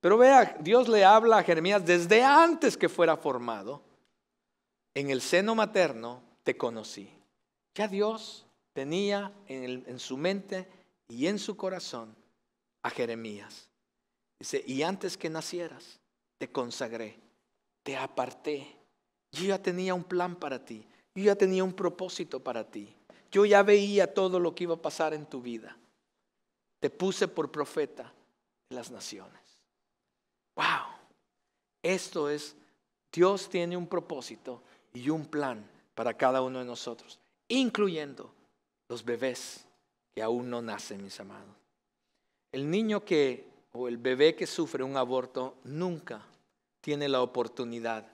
pero vea, Dios le habla a Jeremías desde antes que fuera formado, en el seno materno te conocí. Ya Dios tenía en, en su mente y en su corazón a Jeremías. Dice, y antes que nacieras te consagré, te aparté. Yo ya tenía un plan para ti, yo ya tenía un propósito para ti, yo ya veía todo lo que iba a pasar en tu vida. Te puse por profeta en las naciones. ¡Wow! Esto es, Dios tiene un propósito y un plan para cada uno de nosotros, incluyendo los bebés que aún no nacen, mis amados. El niño que, o el bebé que sufre un aborto, nunca tiene la oportunidad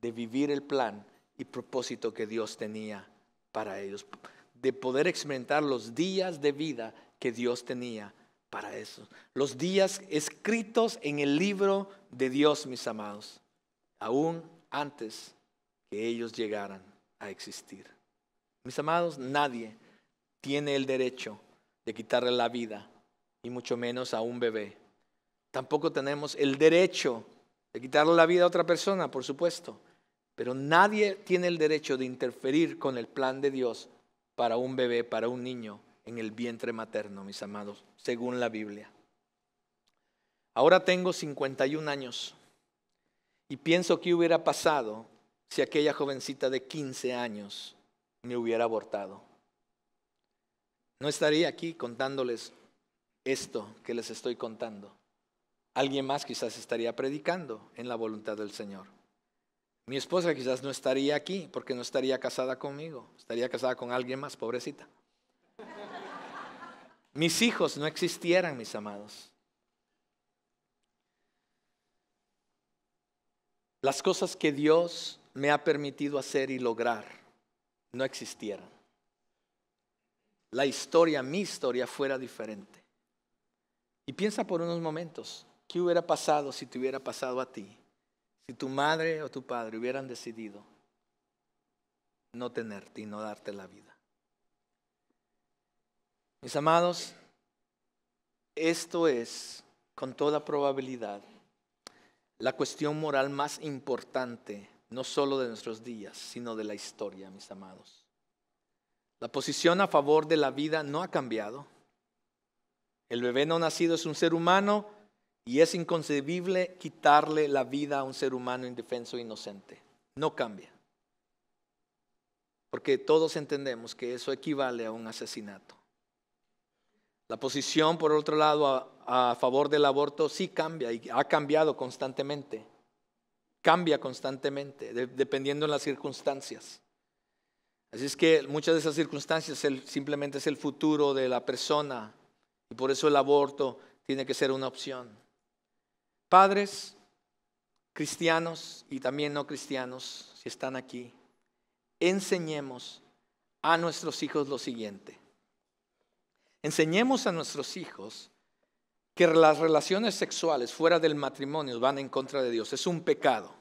de vivir el plan y propósito que Dios tenía para ellos, de poder experimentar los días de vida que Dios tenía para ellos. los días escritos en el libro de Dios, mis amados, aún antes que ellos llegaran a existir. Mis amados, nadie tiene el derecho de quitarle la vida, y mucho menos a un bebé. Tampoco tenemos el derecho de quitarle la vida a otra persona, por supuesto, pero nadie tiene el derecho de interferir con el plan de Dios para un bebé, para un niño en el vientre materno, mis amados, según la Biblia. Ahora tengo 51 años y pienso qué hubiera pasado si aquella jovencita de 15 años me hubiera abortado. No estaría aquí contándoles esto que les estoy contando. Alguien más quizás estaría predicando en la voluntad del Señor. Mi esposa quizás no estaría aquí porque no estaría casada conmigo, estaría casada con alguien más, pobrecita. Mis hijos no existieran, mis amados. Las cosas que Dios me ha permitido hacer y lograr no existieran. La historia, mi historia, fuera diferente. Y piensa por unos momentos, ¿Qué hubiera pasado si te hubiera pasado a ti? Si tu madre o tu padre hubieran decidido no tenerte y no darte la vida. Mis amados, esto es, con toda probabilidad, la cuestión moral más importante, no solo de nuestros días, sino de la historia, mis amados. La posición a favor de la vida no ha cambiado. El bebé no nacido es un ser humano y es inconcebible quitarle la vida a un ser humano indefenso e inocente. No cambia. Porque todos entendemos que eso equivale a un asesinato. La posición, por otro lado, a, favor del aborto sí cambia y ha cambiado constantemente. Cambia constantemente, dependiendo de las circunstancias. Así es que muchas de esas circunstancias simplemente es el futuro de la persona y por eso el aborto tiene que ser una opción. Padres cristianos y también no cristianos, si están aquí, enseñemos a nuestros hijos lo siguiente. Enseñemos a nuestros hijos que las relaciones sexuales fuera del matrimonio van en contra de Dios. Es un pecado.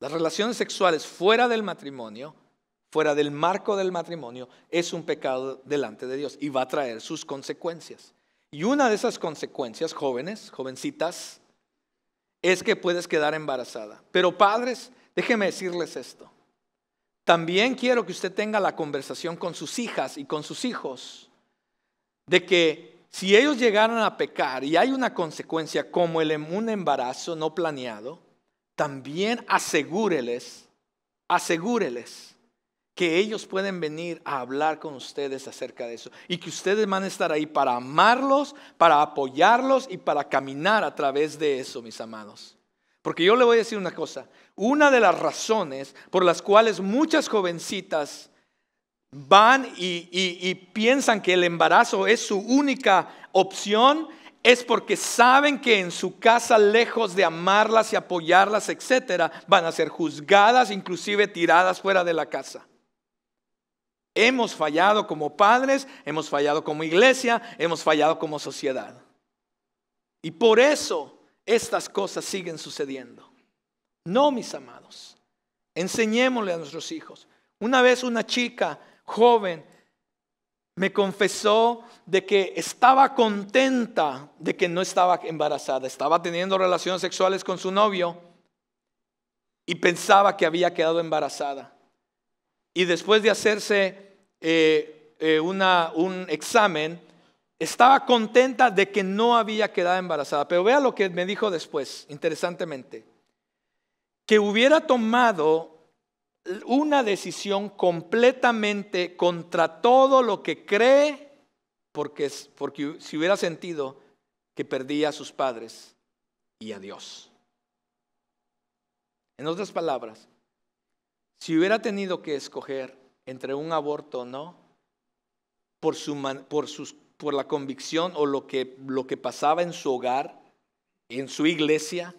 Las relaciones sexuales fuera del matrimonio, fuera del marco del matrimonio, es un pecado delante de Dios y va a traer sus consecuencias. Y una de esas consecuencias, jóvenes, jovencitas, es que puedes quedar embarazada. Pero padres, déjeme decirles esto. También quiero que usted tenga la conversación con sus hijas y con sus hijos de que si ellos llegaran a pecar y hay una consecuencia como el, un embarazo no planeado, también asegúreles, asegúreles que ellos pueden venir a hablar con ustedes acerca de eso y que ustedes van a estar ahí para amarlos, para apoyarlos y para caminar a través de eso, mis amados. Porque yo le voy a decir una cosa, una de las razones por las cuales muchas jovencitas van y, y piensan que el embarazo es su única opción es porque saben que en su casa, lejos de amarlas y apoyarlas, etcétera, van a ser juzgadas, inclusive tiradas fuera de la casa. Hemos fallado como padres, hemos fallado como iglesia, hemos fallado como sociedad. Y por eso estas cosas siguen sucediendo. No, mis amados, enseñémosle a nuestros hijos. Una vez una chica joven me confesó de que estaba contenta de que no estaba embarazada, estaba teniendo relaciones sexuales con su novio y pensaba que había quedado embarazada. Y después de hacerse eh, eh, una, un examen, estaba contenta de que no había quedado embarazada. Pero vea lo que me dijo después, interesantemente. Que hubiera tomado una decisión completamente contra todo lo que cree, porque, porque si hubiera sentido que perdía a sus padres y a Dios. En otras palabras, si hubiera tenido que escoger entre un aborto o no, por, su, por, sus, por la convicción o lo que, lo que pasaba en su hogar, en su iglesia,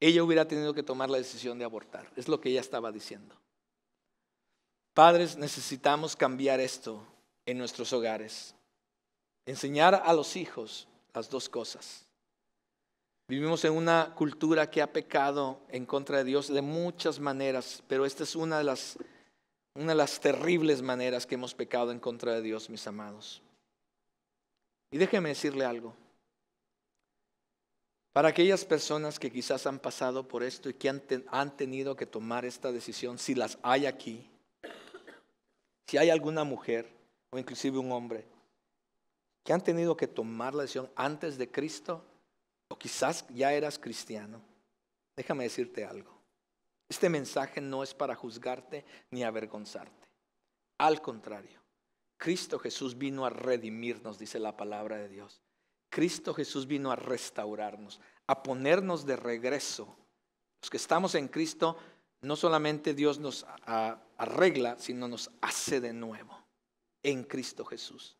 ella hubiera tenido que tomar la decisión de abortar. Es lo que ella estaba diciendo. Padres, necesitamos cambiar esto en nuestros hogares. Enseñar a los hijos las dos cosas. Vivimos en una cultura que ha pecado en contra de Dios de muchas maneras, pero esta es una de las una de las terribles maneras que hemos pecado en contra de Dios, mis amados. Y déjeme decirle algo. Para aquellas personas que quizás han pasado por esto y que han, tenido que tomar esta decisión, si las hay aquí, si hay alguna mujer o inclusive un hombre que han tenido que tomar la decisión antes de Cristo o quizás ya eras cristiano, déjame decirte algo. Este mensaje no es para juzgarte ni avergonzarte. Al contrario, Cristo Jesús vino a redimirnos, dice la palabra de Dios. Cristo Jesús vino a restaurarnos, a ponernos de regreso. Los que estamos en Cristo, no solamente Dios nos arregla, sino nos hace de nuevo en Cristo Jesús.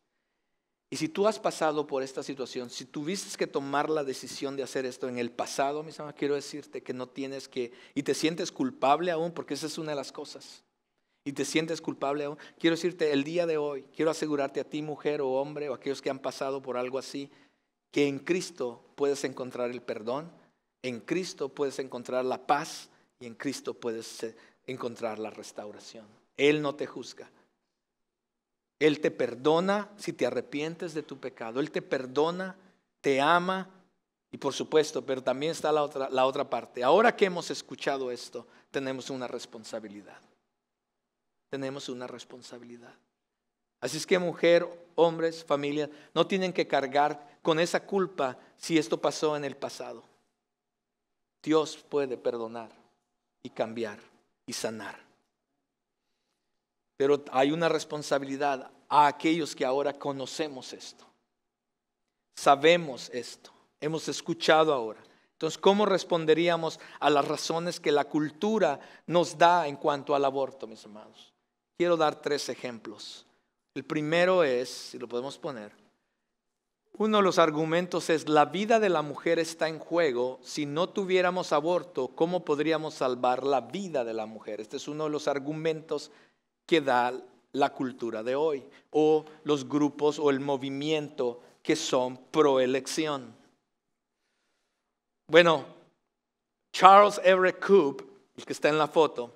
Y si tú has pasado por esta situación, si tuviste que tomar la decisión de hacer esto en el pasado, mis amados, quiero decirte que no tienes que, y te sientes culpable aún, porque esa es una de las cosas, y te sientes culpable aún, quiero decirte el día de hoy, quiero asegurarte a ti, mujer o hombre, o aquellos que han pasado por algo así, que en Cristo puedes encontrar el perdón, en Cristo puedes encontrar la paz y en Cristo puedes eh, encontrar la restauración. Él no te juzga. Él te perdona si te arrepientes de tu pecado. Él te perdona, te ama y por supuesto, pero también está la otra, la otra parte. Ahora que hemos escuchado esto, tenemos una responsabilidad. Tenemos una responsabilidad. Así es que mujer, hombres, familia, no tienen que cargar con esa culpa si esto pasó en el pasado. Dios puede perdonar y cambiar y sanar. Pero hay una responsabilidad a aquellos que ahora conocemos esto. Sabemos esto, hemos escuchado ahora. Entonces, ¿cómo responderíamos a las razones que la cultura nos da en cuanto al aborto, mis hermanos? Quiero dar tres ejemplos. El primero es, si lo podemos poner, uno de los argumentos es, la vida de la mujer está en juego. Si no tuviéramos aborto, ¿cómo podríamos salvar la vida de la mujer? Este es uno de los argumentos que da la cultura de hoy o los grupos o el movimiento que son proelección. Bueno, Charles Everett Coop, el que está en la foto,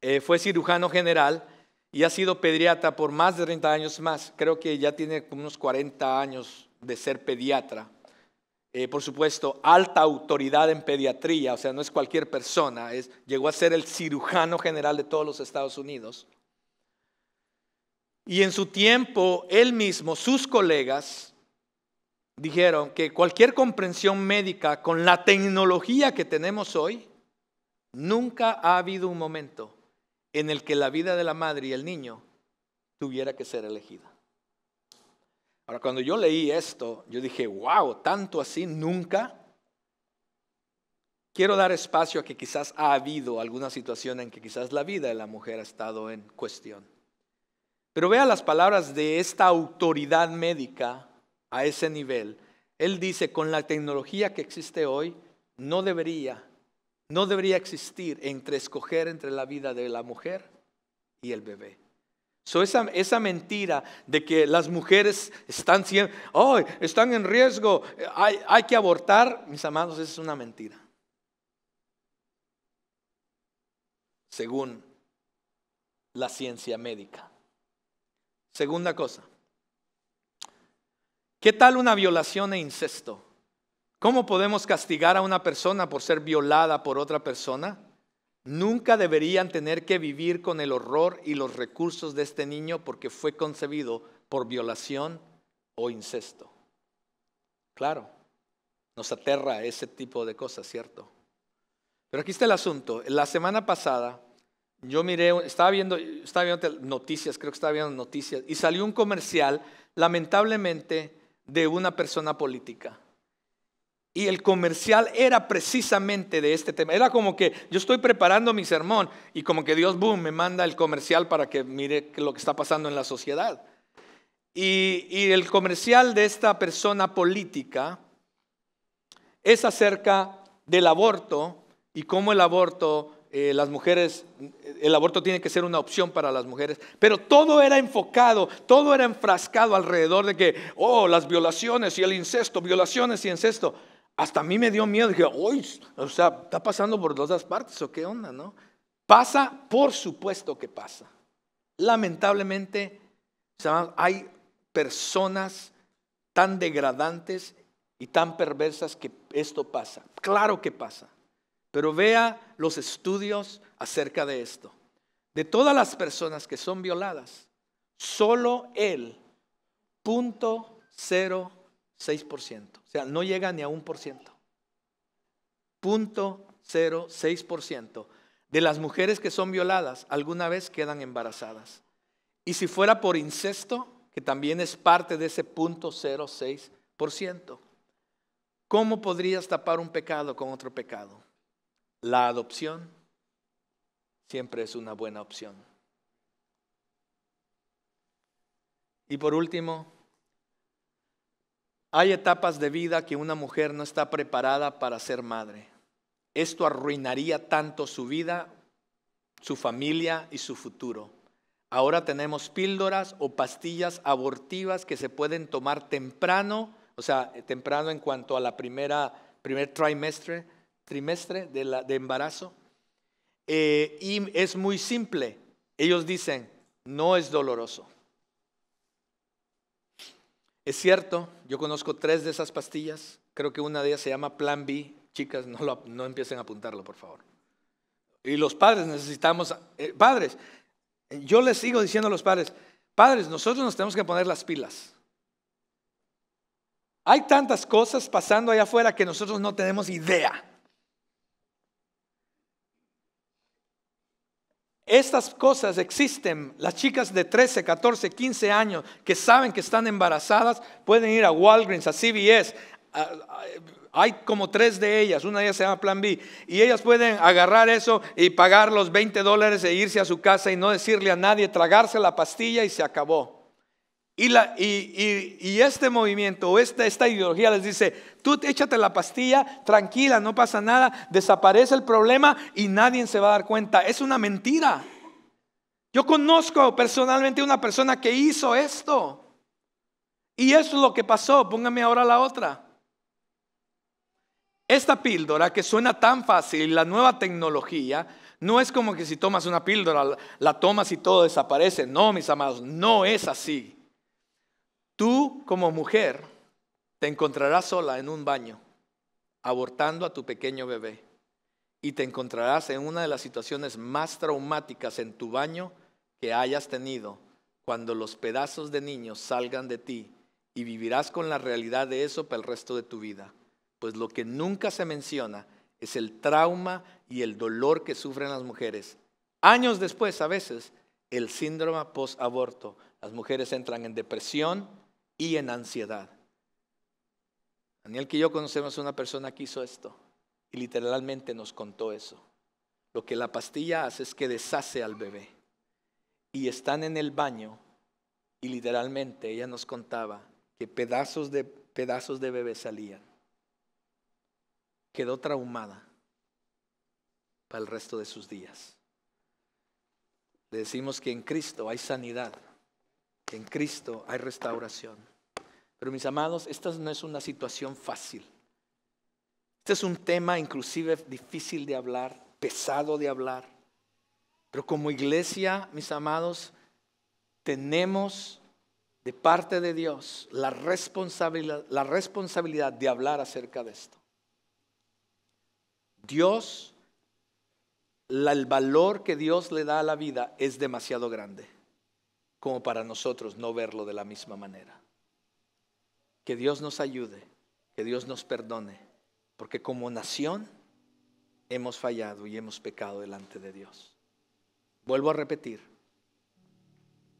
eh, fue cirujano general y ha sido pediatra por más de 30 años más. Creo que ya tiene unos 40 años de ser pediatra. Eh, por supuesto, alta autoridad en pediatría, o sea, no es cualquier persona, es, llegó a ser el cirujano general de todos los Estados Unidos. Y en su tiempo, él mismo, sus colegas, dijeron que cualquier comprensión médica con la tecnología que tenemos hoy, nunca ha habido un momento en el que la vida de la madre y el niño tuviera que ser elegida. Ahora, cuando yo leí esto, yo dije, wow, tanto así, nunca. Quiero dar espacio a que quizás ha habido alguna situación en que quizás la vida de la mujer ha estado en cuestión. Pero vea las palabras de esta autoridad médica a ese nivel. Él dice, con la tecnología que existe hoy, no debería, no debería existir entre escoger entre la vida de la mujer y el bebé. So esa, mentira de que las mujeres están, están en riesgo, hay, que abortar, mis amados, es una mentira. Según la ciencia médica. Segunda cosa. ¿Qué tal una violación e incesto? ¿Cómo podemos castigar a una persona por ser violada por otra persona? Nunca deberían tener que vivir con el horror y los recursos de este niño porque fue concebido por violación o incesto. Claro, nos aterra ese tipo de cosas, ¿cierto? Pero aquí está el asunto. La semana pasada yo miré, estaba viendo, estaba viendo noticias, creo que estaba viendo noticias, y salió un comercial, lamentablemente, de una persona política. Y el comercial era precisamente de este tema. Era como que yo estoy preparando mi sermón y como que Dios, boom, me manda el comercial para que mire lo que está pasando en la sociedad. Y, y el comercial de esta persona política es acerca del aborto y cómo el aborto eh, las mujeres, el aborto tiene que ser una opción para las mujeres, pero todo era enfocado, todo era enfrascado alrededor de que, oh, las violaciones y el incesto, violaciones y incesto. Hasta a mí me dio miedo, dije, uy, o sea, está pasando por todas partes, o qué onda, ¿no? Pasa, por supuesto que pasa. Lamentablemente, hay personas tan degradantes y tan perversas que esto pasa. Claro que pasa. Pero vea los estudios acerca de esto. De todas las personas que son violadas, solo el 0.06%, o sea, no llega ni a un por ciento. 0.06% de las mujeres que son violadas alguna vez quedan embarazadas. Y si fuera por incesto, que también es parte de ese 0.06%, ¿cómo podrías tapar un pecado con otro pecado? La adopción siempre es una buena opción. Y por último, hay etapas de vida que una mujer no está preparada para ser madre. Esto arruinaría tanto su vida, su familia y su futuro. Ahora tenemos píldoras o pastillas abortivas que se pueden tomar temprano, o sea, temprano en cuanto a la primera primer trimestre trimestre de, embarazo. Eh, y es muy simple. Ellos dicen, no es doloroso. Es cierto, yo conozco tres de esas pastillas. Creo que una de ellas se llama Plan B. Chicas, no, empiecen a apuntarlo, por favor. Y los padres necesitamos, eh, padres, yo les sigo diciendo a los padres, padres, nosotros nos tenemos que poner las pilas. Hay tantas cosas pasando allá afuera que nosotros no tenemos idea. Estas cosas existen. Las chicas de 13, 14, 15 años que saben que están embarazadas pueden ir a Walgreens, a CVS. Hay como tres de ellas, una de ellas se llama Plan B, y ellas pueden agarrar eso y pagar los 20 dólares e irse a su casa y no decirle a nadie, tragarse la pastilla y se acabó. Y, la, y, este movimiento, esta, esta ideología les dice, Tú échate la pastilla, tranquila, no pasa nada, desaparece el problema y nadie se va a dar cuenta. Es una mentira. Yo conozco personalmente una persona que hizo esto. Y eso es lo que pasó. Póngame ahora la otra. Esta píldora que suena tan fácil, la nueva tecnología, no es como que si tomas una píldora, la tomas y todo desaparece. No, mis amados, no es así. Tú como mujer te encontrarás sola en un baño, abortando a tu pequeño bebé. Y te encontrarás en una de las situaciones más traumáticas en tu baño que hayas tenido cuando los pedazos de niños salgan de ti y vivirás con la realidad de eso para el resto de tu vida. Pues lo que nunca se menciona es el trauma y el dolor que sufren las mujeres. Años después, a veces, el síndrome post-aborto. Las mujeres entran en depresión y en ansiedad. Daniel que yo conocemos una persona que hizo esto y literalmente nos contó eso. Lo que la pastilla hace es que deshace al bebé. Y están en el baño y literalmente ella nos contaba que pedazos de, pedazos de bebé salían. Quedó traumada para el resto de sus días. Le decimos que en Cristo hay sanidad, en Cristo hay restauración. Pero mis amados, esta no es una situación fácil. Este es un tema inclusive difícil de hablar, pesado de hablar. Pero como iglesia, mis amados, tenemos de parte de Dios la responsabilidad, la responsabilidad de hablar acerca de esto. Dios, el valor que Dios le da a la vida es demasiado grande como para nosotros no verlo de la misma manera. Que Dios nos ayude, que Dios nos perdone, porque como nación hemos fallado y hemos pecado delante de Dios. Vuelvo a repetir,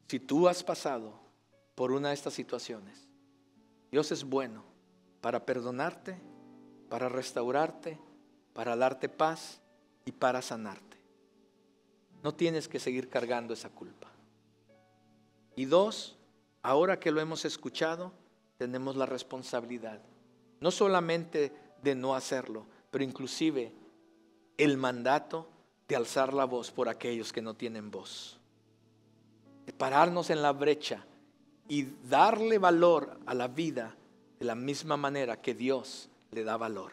si tú has pasado por una de estas situaciones, Dios es bueno para perdonarte, para restaurarte, para darte paz y para sanarte. No tienes que seguir cargando esa culpa. Y dos, ahora que lo hemos escuchado, tenemos la responsabilidad, no solamente de no hacerlo, pero inclusive el mandato de alzar la voz por aquellos que no tienen voz, de pararnos en la brecha y darle valor a la vida de la misma manera que Dios le da valor.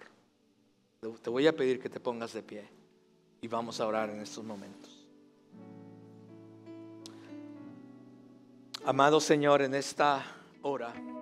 Te voy a pedir que te pongas de pie y vamos a orar en estos momentos. Amado Señor, en esta hora.